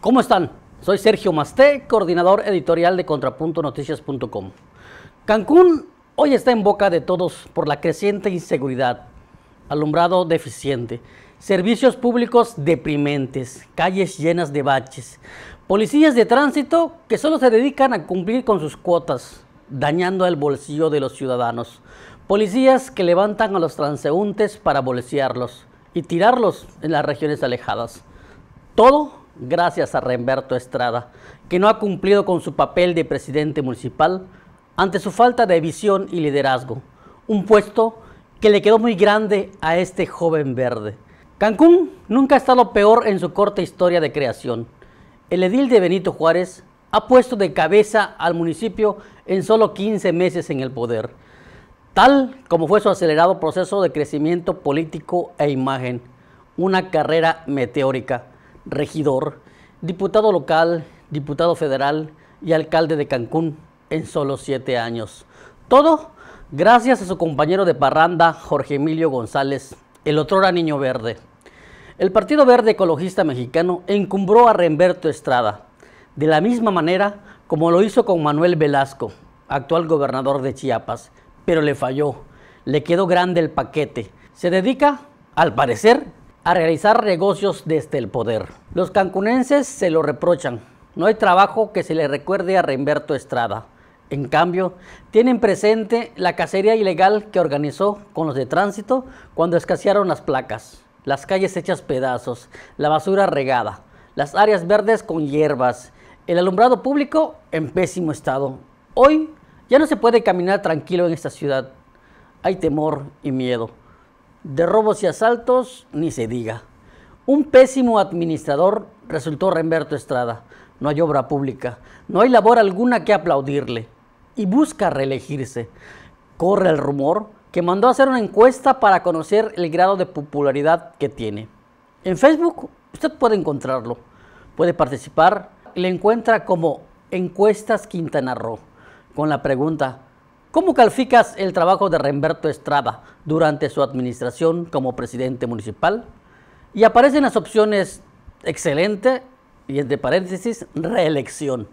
¿Cómo están? Soy Sergio Masté, coordinador editorial de ContrapuntoNoticias.com. Cancún hoy está en boca de todos por la creciente inseguridad, alumbrado deficiente, servicios públicos deprimentes, calles llenas de baches, policías de tránsito que solo se dedican a cumplir con sus cuotas, dañando el bolsillo de los ciudadanos, policías que levantan a los transeúntes para bolsearlos y tirarlos en las regiones alejadas. Todo gracias a Remberto Estrada, que no ha cumplido con su papel de presidente municipal ante su falta de visión y liderazgo, un puesto que le quedó muy grande a este joven verde. Cancún nunca ha estado peor en su corta historia de creación. El edil de Benito Juárez ha puesto de cabeza al municipio en solo 15 meses en el poder, tal como fue su acelerado proceso de crecimiento político e imagen, una carrera meteórica regidor, diputado local, diputado federal y alcalde de Cancún en solo siete años. Todo gracias a su compañero de parranda, Jorge Emilio González, el otrora niño verde. El Partido Verde Ecologista Mexicano encumbró a Remberto Estrada, de la misma manera como lo hizo con Manuel Velasco, actual gobernador de Chiapas, pero le falló, le quedó grande el paquete. Se dedica, al parecer, a realizar negocios desde el poder. Los cancunenses se lo reprochan. No hay trabajo que se le recuerde a Reinberto Estrada. En cambio, tienen presente la cacería ilegal que organizó con los de tránsito cuando escasearon las placas, las calles hechas pedazos, la basura regada, las áreas verdes con hierbas, el alumbrado público en pésimo estado. Hoy ya no se puede caminar tranquilo en esta ciudad. Hay temor y miedo de robos y asaltos, ni se diga. Un pésimo administrador resultó Remberto Estrada. No hay obra pública, no hay labor alguna que aplaudirle. Y busca reelegirse. Corre el rumor que mandó a hacer una encuesta para conocer el grado de popularidad que tiene. En Facebook usted puede encontrarlo, puede participar, le encuentra como Encuestas Quintana Roo, con la pregunta, ¿Cómo calificas el trabajo de Remberto Estrada durante su administración como presidente municipal? Y aparecen las opciones excelente y entre paréntesis reelección.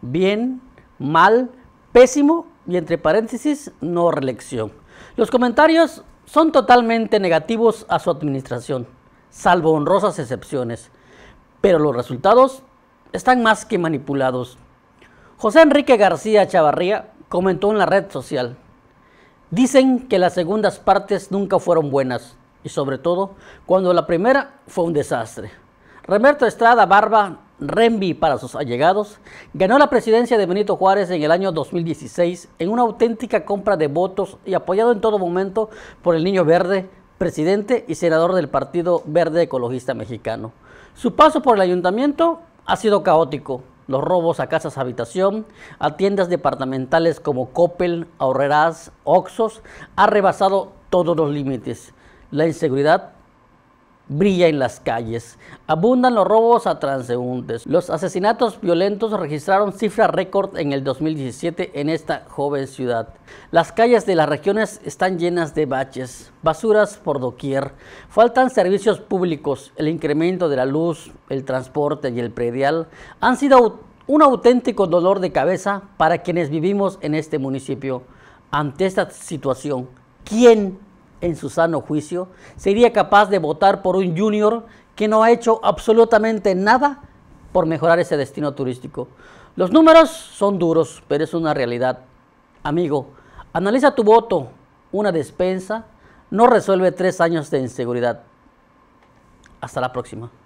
Bien, mal, pésimo y entre paréntesis no reelección. Los comentarios son totalmente negativos a su administración, salvo honrosas excepciones, pero los resultados están más que manipulados. José Enrique García Chavarría comentó en la red social. Dicen que las segundas partes nunca fueron buenas y sobre todo cuando la primera fue un desastre. remerto Estrada Barba renvi para sus allegados ganó la presidencia de Benito Juárez en el año 2016 en una auténtica compra de votos y apoyado en todo momento por el Niño Verde, presidente y senador del Partido Verde Ecologista Mexicano. Su paso por el ayuntamiento ha sido caótico, los robos a casas habitación, a tiendas departamentales como Coppel, Ahorreras, Oxos, ha rebasado todos los límites. La inseguridad brilla en las calles. Abundan los robos a transeúntes. Los asesinatos violentos registraron cifra récord en el 2017 en esta joven ciudad. Las calles de las regiones están llenas de baches, basuras por doquier. Faltan servicios públicos. El incremento de la luz, el transporte y el predial han sido un auténtico dolor de cabeza para quienes vivimos en este municipio. Ante esta situación, ¿quién en su sano juicio, sería capaz de votar por un junior que no ha hecho absolutamente nada por mejorar ese destino turístico. Los números son duros, pero es una realidad. Amigo, analiza tu voto. Una despensa no resuelve tres años de inseguridad. Hasta la próxima.